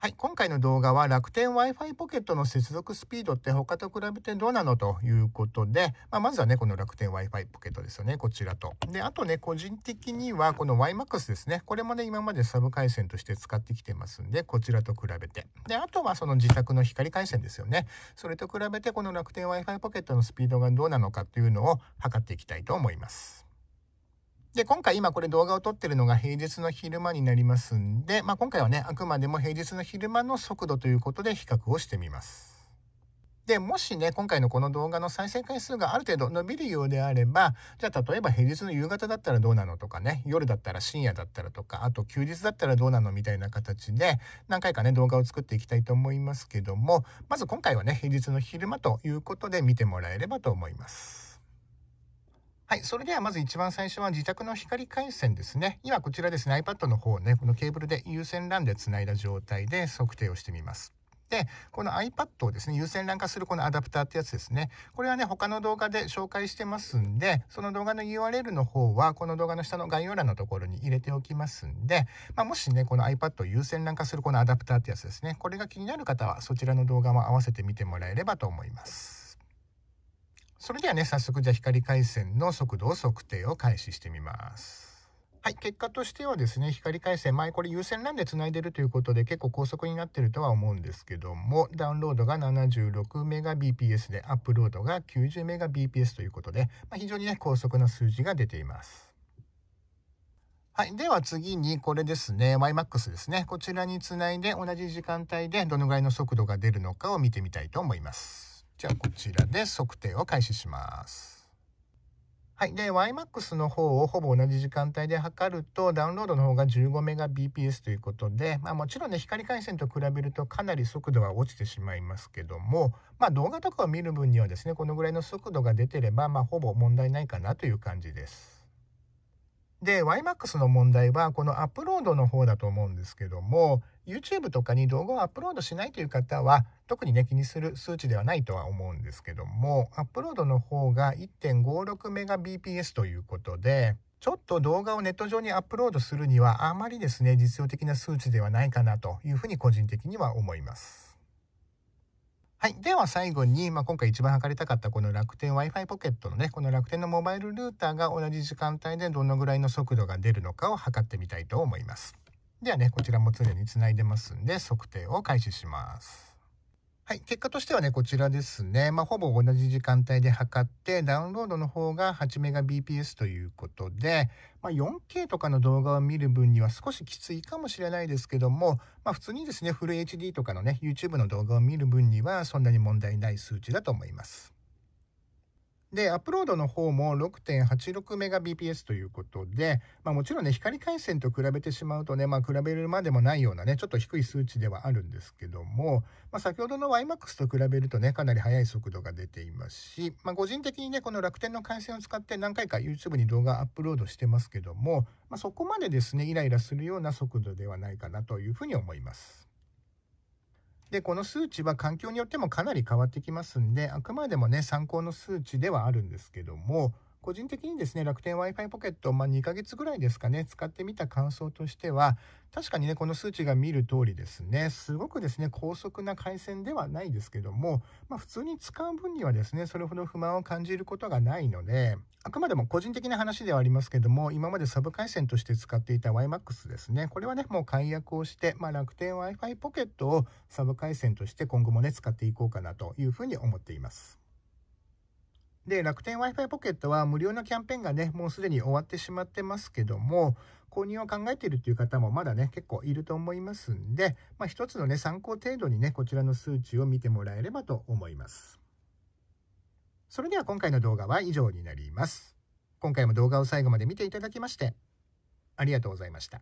はい、今回の動画は楽天 Wi-Fi ポケットの接続スピードって他と比べてどうなのということで、まあ、まずはね、この楽天 Wi-Fi ポケットですよね、こちらと。で、あとね、個人的にはこの YMAX ですね、これもね、今までサブ回線として使ってきてますんで、こちらと比べて。で、あとはその自宅の光回線ですよね。それと比べて、この楽天 Wi-Fi ポケットのスピードがどうなのかっていうのを測っていきたいと思います。で、今回今これ動画を撮ってるのが平日の昼間になりますんで、まあ、今回はね、あくまでも平日の昼間の速度ということで比較をしてみます。で、もしね、今回のこの動画の再生回数がある程度伸びるようであれば、じゃあ例えば平日の夕方だったらどうなのとかね、夜だったら深夜だったらとか、あと休日だったらどうなのみたいな形で、何回かね、動画を作っていきたいと思いますけども、まず今回はね、平日の昼間ということで見てもらえればと思います。はい。それではまず一番最初は自宅の光回線ですね。今こちらですね、iPad の方をね、このケーブルで有線 LAN で繋いだ状態で測定をしてみます。で、この iPad をですね、有線 LAN 化するこのアダプターってやつですね。これはね、他の動画で紹介してますんで、その動画の URL の方は、この動画の下の概要欄のところに入れておきますんで、まあ、もしね、この iPad を有線 LAN 化するこのアダプターってやつですね。これが気になる方は、そちらの動画も合わせて見てもらえればと思います。それではね、早速じゃあ光回線の速度を測定を開始してみます。はい、結果としてはですね、光回線、前これ有線 LAN で繋いでるということで結構高速になってるとは思うんですけども、ダウンロードが 76Mbps で、アップロードが 90Mbps ということで、まあ、非常にね、高速な数字が出ています。はい。では次に、これですね。YMAX ですね。こちらにつないで、同じ時間帯でどのぐらいの速度が出るのかを見てみたいと思います。じゃあこちらで測定を開始します。はい。で、YMAX の方をほぼ同じ時間帯で測ると、ダウンロードの方が 15Mbps ということで、まあもちろんね、光回線と比べるとかなり速度は落ちてしまいますけども、まあ動画とかを見る分にはですね、このぐらいの速度が出てれば、まあほぼ問題ないかなという感じです。で、YMAX の問題は、このアップロードの方だと思うんですけども、YouTube とかに動画をアップロードしないという方は、特にね、気にする数値ではないとは思うんですけども、アップロードの方が 1.56Mbps ということで、ちょっと動画をネット上にアップロードするには、あまりですね、実用的な数値ではないかなというふうに個人的には思います。はい。では最後に、まあ、今回一番測りたかったこの楽天 Wi-Fi ポケットのね、この楽天のモバイルルーターが同じ時間帯でどのぐらいの速度が出るのかを測ってみたいと思います。ではね、こちらも常につないでますんで、測定を開始します。はい。結果としてはね、こちらですね。まあ、ほぼ同じ時間帯で測って、ダウンロードの方が 8Mbps ということで、まあ、4K とかの動画を見る分には少しきついかもしれないですけども、まあ、普通にですね、フル HD とかのね、YouTube の動画を見る分にはそんなに問題ない数値だと思います。で、アップロードの方も 6.86Mbps ということで、まあもちろんね、光回線と比べてしまうとね、まあ比べるまでもないようなね、ちょっと低い数値ではあるんですけども、まあ先ほどの YMAX と比べるとね、かなり速い速度が出ていますし、まあ個人的にね、この楽天の回線を使って何回か YouTube に動画アップロードしてますけども、まあそこまでですね、イライラするような速度ではないかなというふうに思います。で、この数値は環境によってもかなり変わってきますんで、あくまでもね、参考の数値ではあるんですけども、個人的にですね、楽天 Wi-Fi ポケット、まあ、2ヶ月ぐらいですかね、使ってみた感想としては、確かにね、この数値が見る通りですね、すごくですね、高速な回線ではないですけども、まあ、普通に使う分にはですね、それほど不満を感じることがないので、あくまでも個人的な話ではありますけども、今までサブ回線として使っていた YMAX ですね、これはね、もう解約をして、まあ、楽天 Wi-Fi ポケットをサブ回線として今後もね、使っていこうかなというふうに思っています。で、楽天 Wi-Fi ポケットは無料のキャンペーンがね、もうすでに終わってしまってますけども、購入を考えているっていう方もまだね、結構いると思いますんで、まあ一つのね、参考程度にね、こちらの数値を見てもらえればと思います。それでは今回の動画は以上になります。今回も動画を最後まで見ていただきまして、ありがとうございました。